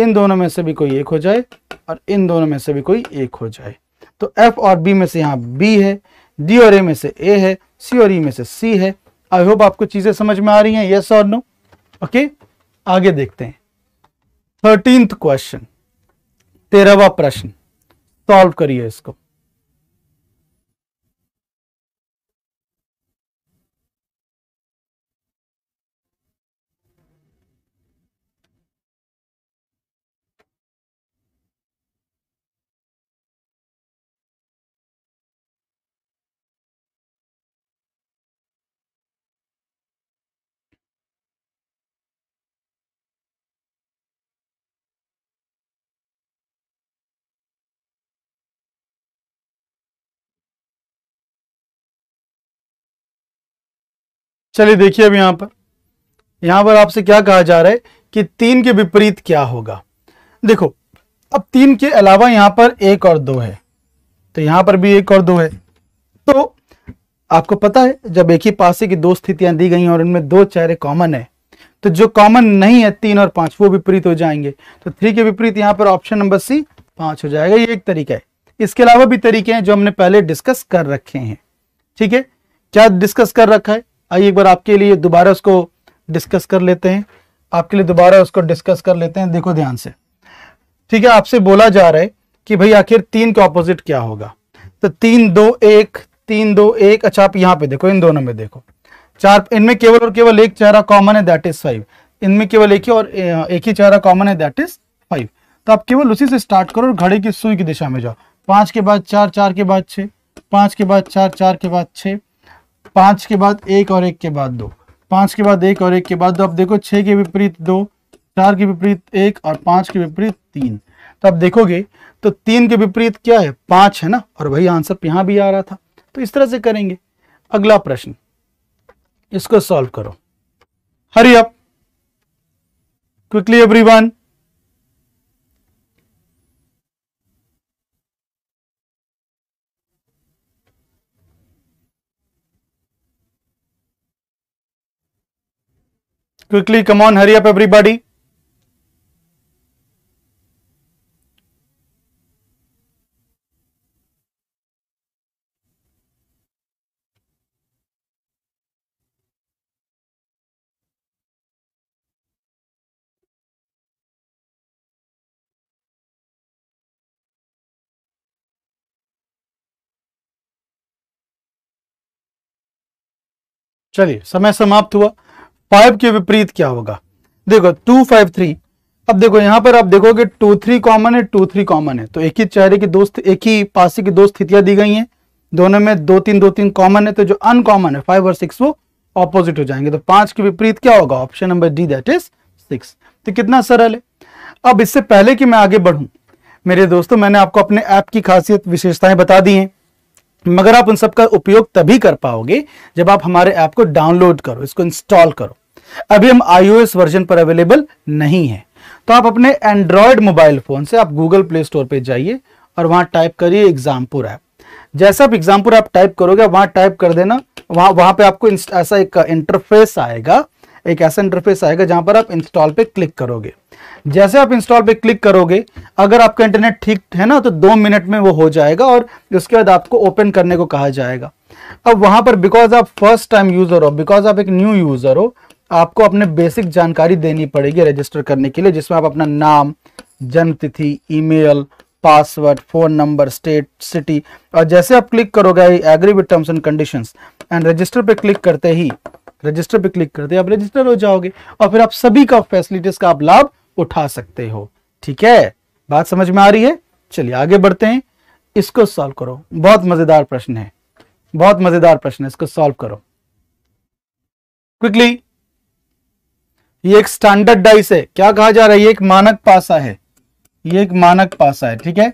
इन दोनों में से भी कोई एक हो जाए और इन दोनों में से भी कोई एक हो जाए तो एफ और बी में से यहाँ बी है डी और ए में से ए है सी और ई में से सी है आई होप आपको चीजें समझ में आ रही हैं यस और नो ओके आगे देखते हैं थर्टींथ क्वेश्चन तेरहवा प्रश्न सॉल्व करिए इसको चलिए देखिए अब यहां पर यहां पर आपसे क्या कहा जा रहा है कि तीन के विपरीत क्या होगा देखो अब तीन के अलावा यहां पर एक और दो है तो यहां पर भी एक और दो है तो आपको पता है जब एक ही पासे की दो स्थितियां दी गई और उनमें दो चेहरे कॉमन है तो जो कॉमन नहीं है तीन और पांच वो विपरीत हो जाएंगे तो थ्री के विपरीत यहां पर ऑप्शन नंबर सी पांच हो जाएगा ये एक तरीका है इसके अलावा भी तरीके हैं जो हमने पहले डिस्कस कर रखे हैं ठीक है क्या डिस्कस कर रखा है आइए एक बार आपके लिए दोबारा उसको डिस्कस कर लेते हैं आपके लिए दोबारा उसको डिस्कस कर लेते हैं देखो ध्यान से ठीक है आपसे बोला जा रहा है कि भाई आखिर तीन का ऑपोजिट क्या होगा तो तीन दो एक तीन दो एक अच्छा आप यहाँ पे देखो इन दोनों में देखो चार इनमें केवल और केवल एक चेहरा कॉमन है दैट इज फाइव इनमें केवल एक ही और एक ही चेहरा कॉमन है दैट इज फाइव तो आप केवल उसी से स्टार्ट करो और घड़े की सुई की दिशा में जाओ पांच के बाद चार चार के बाद छः पांच के बाद चार चार के बाद छः पांच के बाद एक और एक के बाद दो पांच के बाद एक और एक के बाद दो अब देखो छह के विपरीत दो चार के विपरीत एक और पांच के विपरीत तीन तो आप देखोगे तो तीन के विपरीत क्या है पांच है ना और वही आंसर यहां भी आ रहा था तो इस तरह से करेंगे अगला प्रश्न इसको सॉल्व करो hurry up quickly everyone Quickly, come on, hurry up everybody. चलिए समय समाप्त हुआ फाइव के विपरीत क्या होगा देखो टू फाइव थ्री अब देखो यहां पर आप देखोगे टू थ्री कॉमन है टू थ्री कॉमन है तो एक ही चेहरे की दोस्त एक ही पासे की दो स्थितियां दी गई हैं दोनों में दो तीन दो तीन कॉमन है तो जो अनकॉमन है फाइव और सिक्स वो ऑपोजिट हो जाएंगे तो पांच के विपरीत क्या होगा option number D that is six तो कितना सरल है अब इससे पहले कि मैं आगे बढ़ू मेरे दोस्तों मैंने आपको अपने ऐप की खासियत विशेषताएं बता दी हैं मगर आप उन सबका उपयोग तभी कर पाओगे जब आप हमारे ऐप को डाउनलोड करो इसको इंस्टॉल करो अभी हम आईओएस वर्जन पर अवेलेबल नहीं है तो आप अपने एंड्रॉयड मोबाइल फ़ोन से आप गूगल प्ले स्टोर पर जाइए और वहां टाइप करिए एग्जामपुर ऐप जैसा आप एग्जामपुर ऐप टाइप करोगे वहां टाइप कर देना वहां वहां पे आपको ऐसा एक इंटरफेस आएगा एक ऐसा इंटरफेस आएगा जहां पर आप इंस्टॉल पे क्लिक करोगे जैसे आप इंस्टॉल पे क्लिक करोगे अगर आपका इंटरनेट ठीक है ना तो दो मिनट में वो हो जाएगा और उसके बाद आपको ओपन करने को कहा जाएगा अब वहां पर बिकॉज आप फर्स्ट टाइम यूजर हो बिकॉज आप एक न्यू यूजर हो आपको अपने बेसिक जानकारी देनी पड़ेगी रजिस्टर करने के लिए जिसमें आप अपना नाम जन्मतिथि email password phone number state city और जैसे आप क्लिक करोगे agree with terms and conditions and register पे क्लिक करते ही रजिस्टर पे क्लिक करते ही आप रजिस्टर हो जाओगे और फिर आप सभी का फैसिलिटीज का आप लाभ उठा सकते हो ठीक है बात समझ में आ रही है चलिए आगे बढ़ते हैं इसको सॉल्व करो बहुत मजेदार प्रश्न है बहुत मजेदार प्रश्न है इसको सॉल्व करो क्विकली ये एक स्टैंडर्ड डाइस है क्या कहा जा रहा है ये एक मानक पासा है ये एक मानक पासा है ठीक है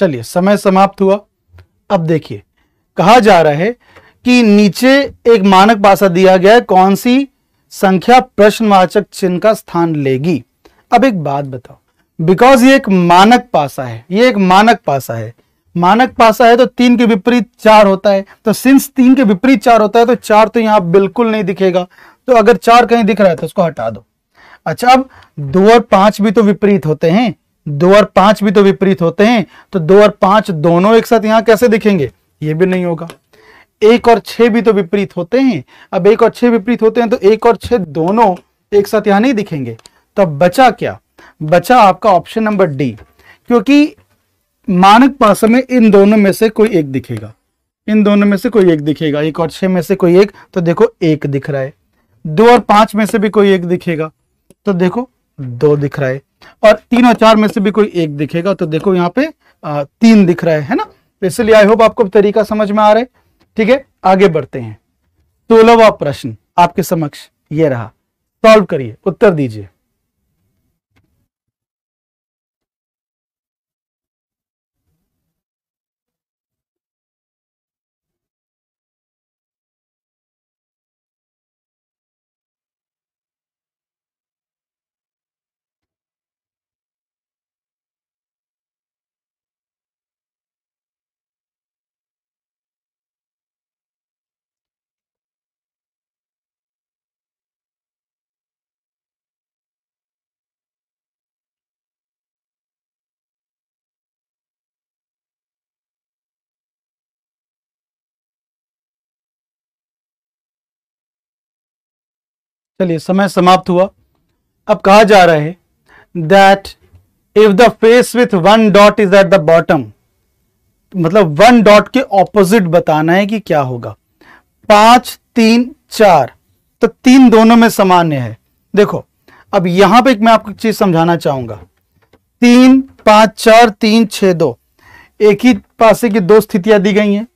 चलिए समय समाप्त हुआ अब देखिए कहा जा रहा है कि नीचे एक मानक भाषा दिया गया है कौन सी संख्या प्रश्नवाचक चिन्ह का स्थान लेगी अब एक बात बताओ बिकॉज ये एक मानक पासा है ये एक मानक पासा है मानक पासा है तो तीन के विपरीत चार होता है तो सिंस तीन के विपरीत चार होता है तो चार तो यहां बिल्कुल नहीं दिखेगा तो अगर चार कहीं दिख रहा है तो उसको हटा दो अच्छा अब दो और पांच भी तो विपरीत होते हैं दो और पांच भी तो विपरीत होते हैं तो दो और पांच दोनों एक साथ यहां कैसे दिखेंगे ये भी नहीं होगा एक और छह भी तो विपरीत होते हैं अब एक और छह विपरीत होते हैं तो एक और छह दोनों एक साथ यहां नहीं दिखेंगे तो बचा क्या बचा आपका ऑप्शन नंबर डी क्योंकि मानक पास में इन दोनों में से कोई एक दिखेगा इन दोनों में से कोई एक दिखेगा एक और छह में से कोई एक तो देखो एक दिख रहा है दो और पांच में से भी कोई एक दिखेगा तो देखो दो दिख रहा है और तीन और चार में से भी कोई एक दिखेगा तो देखो यहाँ पे आ, तीन दिख रहे हैं ना तो इसलिए आई होप आपको तरीका समझ में आ रहा है ठीक है आगे बढ़ते हैं सोलहवा प्रश्न आपके समक्ष ये रहा सॉल्व करिए उत्तर दीजिए चलिए समय समाप्त हुआ अब कहा जा रहा है that if the face with one dot is at the bottom मतलब वन डॉट के ऑपोजिट बताना है कि क्या होगा पांच तीन चार तो तीन दोनों में सामान्य है देखो अब यहां पे एक मैं आपको चीज समझाना चाहूंगा तीन पांच चार तीन छह दो एक ही पासे की दो स्थितियां दी गई हैं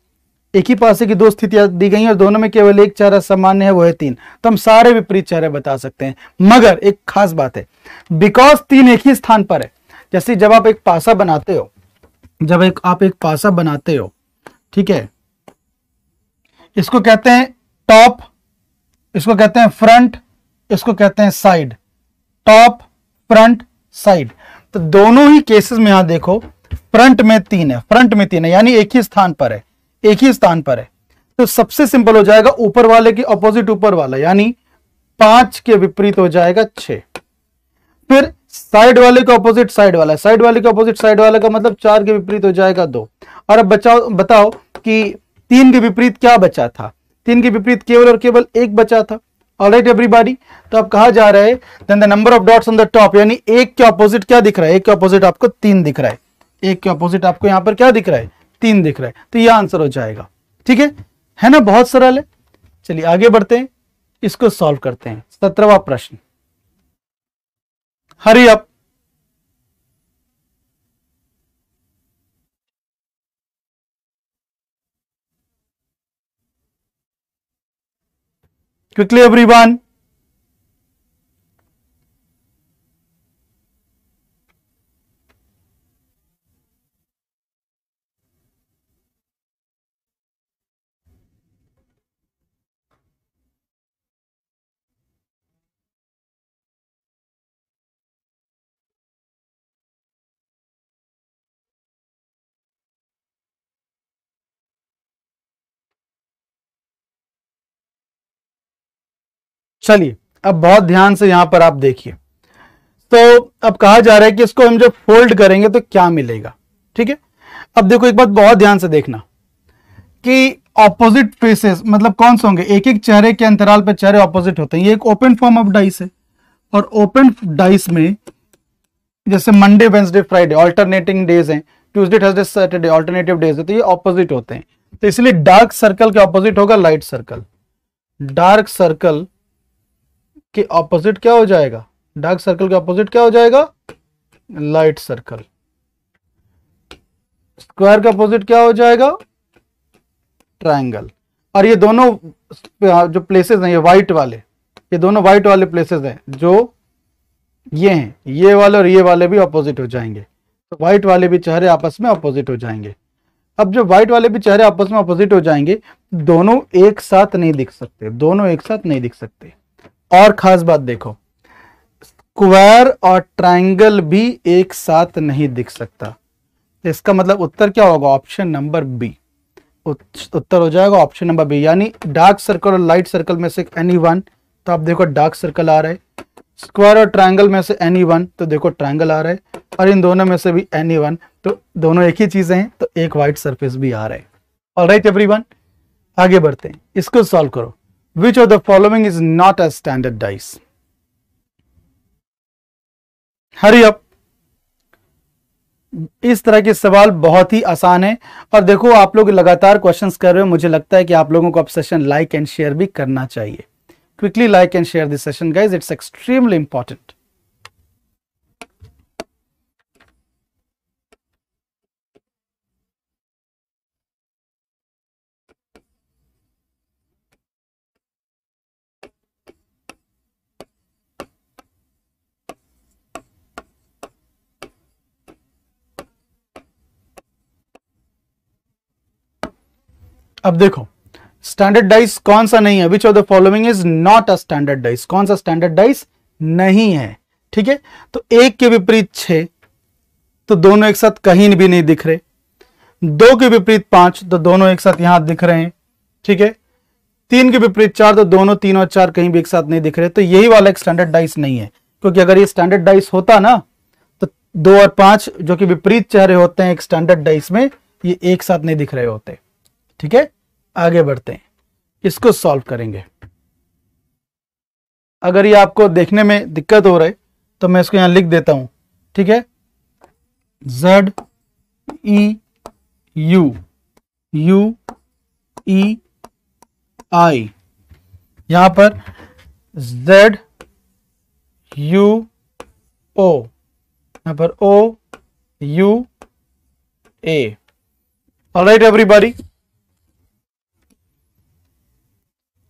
एक ही पासे की दो स्थितियां दी गई और दोनों में केवल एक चारा सामान्य है वो है तीन तो हम सारे विपरीत चेहरे बता सकते हैं मगर एक खास बात है बिकॉज तीन एक ही स्थान पर है जैसे जब आप एक पासा बनाते हो जब एक आप एक पासा बनाते हो ठीक है इसको कहते हैं टॉप इसको कहते हैं फ्रंट इसको कहते हैं साइड टॉप फ्रंट साइड तो दोनों ही केसेस में यहां देखो फ्रंट में तीन है फ्रंट में तीन है यानी एक ही स्थान पर है एक ही स्थान पर है तो सबसे सिंपल हो जाएगा ऊपर वाले के ऑपोजिट ऊपर वाला यानी पांच के विपरीत हो जाएगा छ फिर साइड वाले के ऑपोजिट साइड वाला साइड वाले के ऑपोजिट साइड वाला का मतलब चार के विपरीत हो जाएगा दो और अब बचाओ बताओ कि तीन के विपरीत क्या बचा था तीन के विपरीत केवल और केवल एक बचा था ऑलराइट एवरीबॉडी तो आप कहा जा रहे हैं number of dots on the top यानी एक के ऑपोजिट क्या दिख रहा है एक के ऑपोजिट आपको तीन दिख रहा है एक के ऑपोजिट आपको यहां पर क्या दिख रहा है तीन दिख रहा है तो यह आंसर हो जाएगा ठीक है है ना बहुत सरल है चलिए आगे बढ़ते हैं इसको सॉल्व करते हैं सत्रहवा प्रश्न हरी अप एवरी वन चलिए अब बहुत ध्यान से यहां पर आप देखिए तो अब कहा जा रहा है कि इसको हम जब फोल्ड करेंगे तो क्या मिलेगा ठीक है अब देखो एक बात बहुत ध्यान से देखना कि ऑपोजिट फेसेस मतलब कौन से होंगे एक एक चेहरे के अंतराल पर चेहरे ऑपोजिट होते हैं ये एक ओपन फॉर्म ऑफ डाइस है और ओपन डाइस में जैसे Monday Wednesday Friday alternating days हैं Tuesday Thursday Saturday alternative days है तो ये ऑपोजिट होते हैं तो इसलिए डार्क सर्कल के ऑपोजिट होगा लाइट सर्कल डार्क सर्कल के ऑपोजिट क्या हो जाएगा डार्क सर्कल के ऑपोजिट क्या हो जाएगा लाइट सर्कल स्क्वायर का अपोजिट क्या हो जाएगा ट्रायंगल और ये दोनों जो प्लेसेस हैं ये व्हाइट वाले ये दोनों व्हाइट वाले प्लेसेस हैं जो ये हैं ये वाले और ये वाले भी अपोजिट हो जाएंगे तो व्हाइट वाले भी चेहरे आपस में अपोजिट हो जाएंगे अब जो व्हाइट वाले भी चेहरे आपस में अपोजिट हो जाएंगे दोनों एक साथ नहीं दिख सकते दोनों एक साथ नहीं दिख सकते और खास बात देखो स्क्वायर और ट्राइंगल भी एक साथ नहीं दिख सकता इसका मतलब उत्तर क्या होगा ऑप्शन नंबर बी उत्तर हो जाएगा ऑप्शन नंबर बी यानी डार्क सर्कल और लाइट सर्कल में से एनी वन तो आप देखो डार्क सर्कल आ रहा है स्क्वायर और ट्राइंगल में से एनी वन तो देखो ट्राइंगल आ रहा है और इन दोनों में से भी एनी वन तो दोनों एक ही चीजें हैं तो एक व्हाइट सरफेस भी आ रहा है ऑल राइट एवरी आगे बढ़ते हैं इसको सॉल्व करो Which of the following is not a standard dice? hurry up इस तरह के सवाल बहुत ही आसान है और देखो आप लोग लगातार क्वेश्चंस कर रहे हो मुझे लगता है कि आप लोगों को अब सेशन लाइक एंड शेयर भी करना चाहिए quickly like and share this session guys it's extremely important अब देखो स्टैंडर्ड डाइस कौन सा नहीं है which of the following is not a standard dice कौन सा स्टैंडर्ड डाइस नहीं है ठीक है तो एक के विपरीत छ तो दोनों एक साथ कहीं भी नहीं दिख रहे दो के विपरीत पांच तो दोनों एक साथ यहां दिख रहे हैं ठीक है तीन के विपरीत चार तो दोनों तीन और चार कहीं भी एक साथ नहीं दिख रहे तो यही वाला एक स्टैंडर्ड डाइस नहीं है क्योंकि अगर ये स्टैंडर्ड डाइस होता ना तो दो और पांच जो कि विपरीत चेहरे होते हैं एक स्टैंडर्ड डाइस में ये एक साथ नहीं दिख रहे होते ठीक है आगे बढ़ते हैं इसको सॉल्व करेंगे अगर ये आपको देखने में दिक्कत हो रही तो मैं इसको यहां लिख देता हूं ठीक है Z E U U E I यहां पर जेड यू ओ यहां पर O U A alright everybody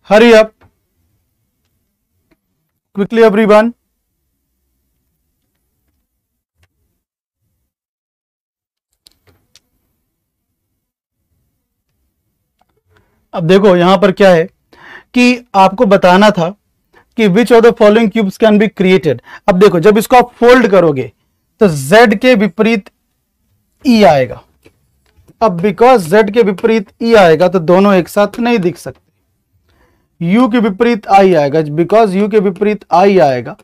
hurry up quickly everyone अब देखो यहां पर क्या है कि आपको बताना था कि which of the following cubes can be created अब देखो जब इसको आप फोल्ड करोगे तो z के विपरीत e आएगा अब बिकॉज z के विपरीत e आएगा तो दोनों एक साथ नहीं दिख सकते u के विपरीत i आएगा बिकॉज u के विपरीत i आएगा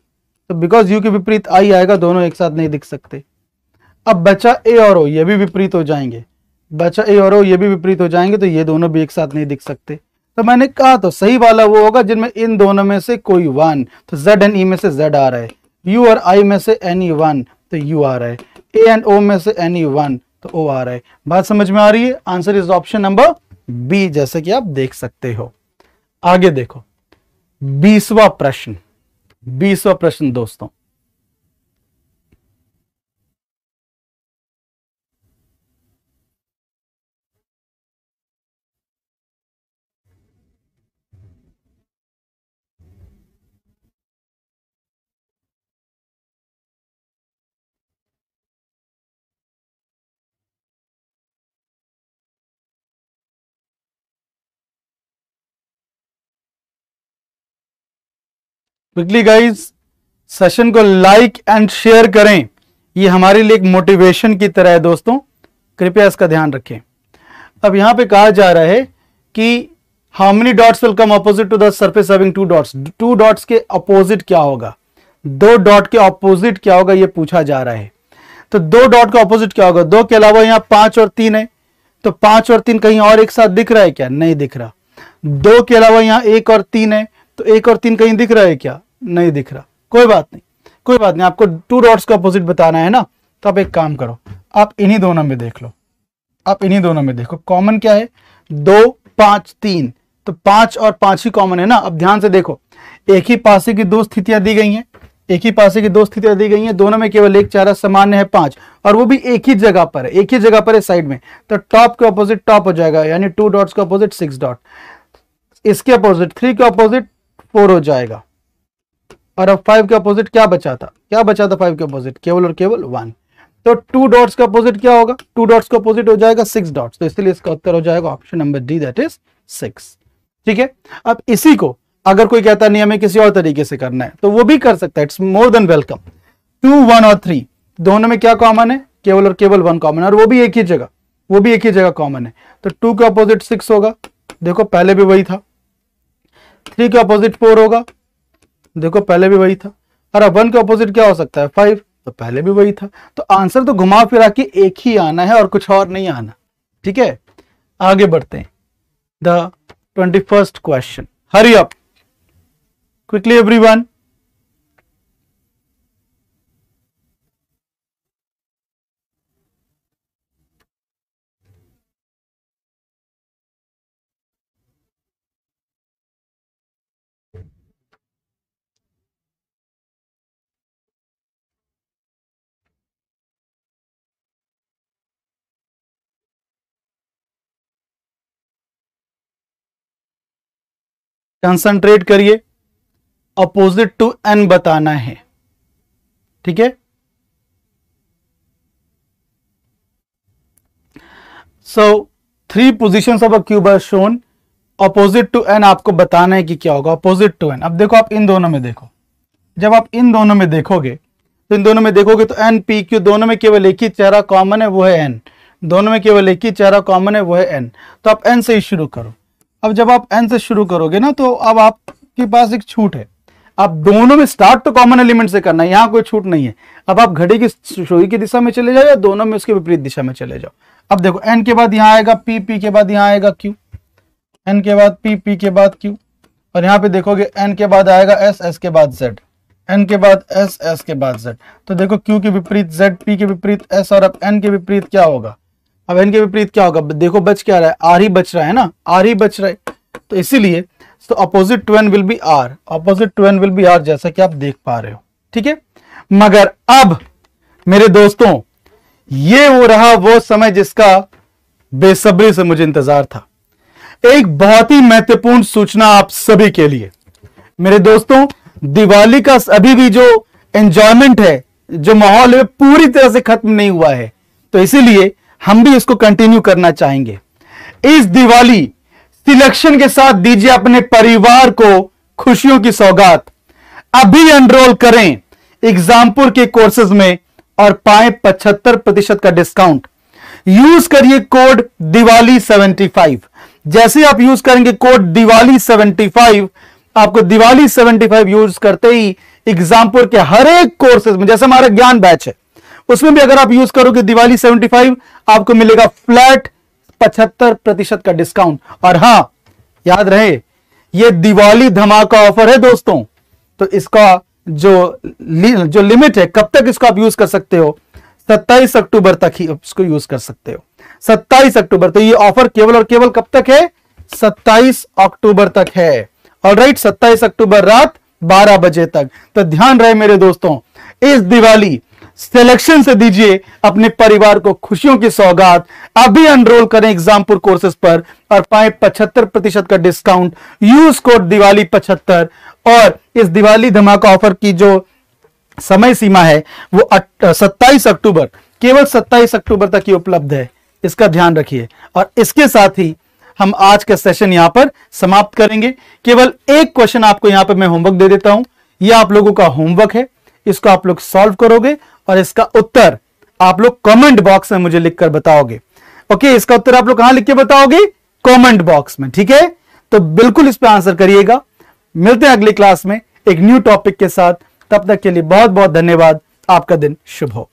तो बिकॉज u के विपरीत i आएगा दोनों एक साथ नहीं दिख सकते अब बचा a और o ये भी विपरीत हो जाएंगे बचा ए और O ये भी विपरीत हो जाएंगे तो ये दोनों भी एक साथ नहीं दिख सकते तो मैंने कहा तो सही वाला वो होगा जिनमें इन दोनों में से कोई वन तो जेड एंड ई में से जेड आ रहा है यू और आई में से एन ई वन तो यू आ रहा है ए एंड ओ में से एन ई वन तो ओ आ रहा है बात समझ में आ रही है answer is option number B जैसे कि आप देख सकते हो आगे देखो बीसवा प्रश्न बीसवा प्रश्न दोस्तों क्विकली गाइज सेशन को लाइक एंड शेयर करें ये हमारे लिए एक मोटिवेशन की तरह है दोस्तों कृपया इसका ध्यान रखें अब यहां पे कहा जा रहा है कि how many dots will come opposite to the surface having two dots two dots के अपोजिट क्या होगा दो डॉट के अपोजिट क्या होगा ये पूछा जा रहा है तो दो डॉट का अपोजिट क्या होगा दो के अलावा यहाँ पांच और तीन है तो पांच और तीन कहीं और एक साथ दिख रहा है क्या नहीं दिख रहा दो के अलावा यहाँ एक और तीन है तो एक और तीन कहीं दिख रहा है क्या नहीं दिख रहा कोई बात नहीं कोई बात नहीं आपको टू डॉट्स का अपोजिट बताना है ना तो आप एक काम करो आप इन्हीं दोनों में देख लो आप इन्हीं दोनों में देखो कॉमन क्या है दो पांच तीन तो पांच और पांच ही कॉमन है ना अब ध्यान से देखो एक ही पासे की दो स्थितियां दी गई हैं एक ही पासे की दो स्थितियां दी गई हैं दोनों में केवल एक चारा सामान्य है पांच और वो भी एक ही जगह पर है एक ही जगह पर है साइड में तो टॉप के अपोजिट टॉप हो जाएगा यानी टू डॉट्स के ऑपोजिट सिक्स डॉट इसके अपोजिट थ्री के अपोजिट फोर हो जाएगा और अब फाइव के अपोजिट क्या बचा था क्या बचा था फाइव के अपोजिट केवल और केवल वन तो टू डॉट्स का अपोजिट क्या होगा टू डॉट्स का अपोजिट हो जाएगा सिक्स डॉट्स तो इसलिए इसका उत्तर हो जाएगा option number D that is six ठीक है अब इसी को अगर कोई कहता नहीं हमें किसी और तरीके से करना है तो वो भी कर सकता है it's more than welcome to one और थ्री दोनों में क्या कॉमन है केवल और केवल वन कॉमन है और वो भी एक ही जगह वो भी एक ही जगह कॉमन है तो टू के अपोजिट सिक्स होगा देखो पहले भी वही था थ्री के ऑपोजिट फोर होगा देखो पहले भी वही था अरे वन के ऑपोजिट क्या हो सकता है फाइव तो पहले भी वही था तो आंसर तो घुमा फिरा के एक ही आना है और कुछ और नहीं आना ठीक है आगे बढ़ते हैं the twenty first question hurry up quickly every one concentrate करिए अपोजिट टू एन बताना है ठीक है so three position of a cube are shown opposite to N आपको बताना है कि क्या होगा अपोजिट टू एन अब देखो आप इन दोनों में देखो जब आप इन दोनों में देखोगे तो इन दोनों में देखोगे तो एन पी क्यू दोनों में केवल एक ही चेहरा कॉमन है वो है एन दोनों में केवल एक ही चेहरा कॉमन है वो है एन तो आप एन से ही शुरू करो अब जब आप एन से शुरू करोगे ना तो अब आपके पास एक छूट है आप दोनों में स्टार्ट तो कॉमन एलिमेंट से करना है यहां कोई छूट नहीं है अब आप घड़ी की सुई की दिशा में चले जाओ या दोनों में उसके विपरीत दिशा में चले जाओ अब देखो एन के बाद यहां आएगा पी पी के बाद यहाँ आएगा क्यू एन के बाद पी पी के बाद क्यू और यहाँ पे देखोगे एन के बाद आएगा एस एस के बाद जेड एन के बाद एस एस के बाद जेड तो देखो क्यू के विपरीत जेड पी के विपरीत एस और अब एन के विपरीत क्या होगा अब एन के विपरीत क्या होगा देखो बच क्या रहा है आर ही बच रहा है ना आर ही बच रहा है तो इसीलिए तो opposite to N will be R opposite to N will be R जैसा कि आप देख पा रहे हो ठीक है मगर अब मेरे दोस्तों ये वो रहा वो समय जिसका बेसब्री से मुझे इंतजार था एक बहुत ही महत्वपूर्ण सूचना आप सभी के लिए मेरे दोस्तों दिवाली का अभी भी जो एंजॉयमेंट है जो माहौल है पूरी तरह से खत्म नहीं हुआ है तो इसीलिए हम भी इसको कंटिन्यू करना चाहेंगे इस दिवाली सिलेक्शन के साथ दीजिए अपने परिवार को खुशियों की सौगात अभी एनरोल करें एग्जामपुर के कोर्सेज में और पाए 75 प्रतिशत का डिस्काउंट यूज करिए कोड दिवाली 75 जैसे आप यूज करेंगे कोड दिवाली 75 आपको दिवाली 75 यूज करते ही एग्जामपुर के हर एक कोर्सेज में जैसे हमारा ज्ञान बैच है उसमें भी अगर आप यूज करोगे दिवाली 75 आपको मिलेगा फ्लैट 75 प्रतिशत का डिस्काउंट और हां याद रहे ये दिवाली धमाका ऑफर है दोस्तों तो इसका जो जो लिमिट है कब तक इसको आप यूज कर सकते हो 27 अक्टूबर तक ही इसको यूज कर सकते हो 27 अक्टूबर तो ये ऑफर केवल और केवल कब तक है 27 अक्टूबर तक है और राइट सत्ताईस अक्टूबर रात 12 बजे तक तो ध्यान रहे मेरे दोस्तों इस दिवाली सिलेक्शन से दीजिए अपने परिवार को खुशियों की सौगात अभी अनरोल करें एग्जामपुर कोर्सेज पर और पाए पचहत्तर प्रतिशत का डिस्काउंट यूज कोड दिवाली पचहत्तर और इस दिवाली धमाका ऑफर की जो समय सीमा है वो सत्ताईस अक्टूबर केवल सत्ताईस अक्टूबर तक ही उपलब्ध है इसका ध्यान रखिए और इसके साथ ही हम आज का सेशन यहां पर समाप्त करेंगे केवल एक क्वेश्चन आपको यहां पर मैं होमवर्क दे देता हूं यह आप लोगों का होमवर्क है इसको आप लोग सॉल्व करोगे और इसका उत्तर आप लोग कमेंट बॉक्स में मुझे लिखकर बताओगे ओके इसका उत्तर आप लोग कहां लिख के बताओगे कमेंट बॉक्स में ठीक है तो बिल्कुल इस पर आंसर करिएगा मिलते हैं अगली क्लास में एक न्यू टॉपिक के साथ तब तक के लिए बहुत बहुत धन्यवाद आपका दिन शुभ हो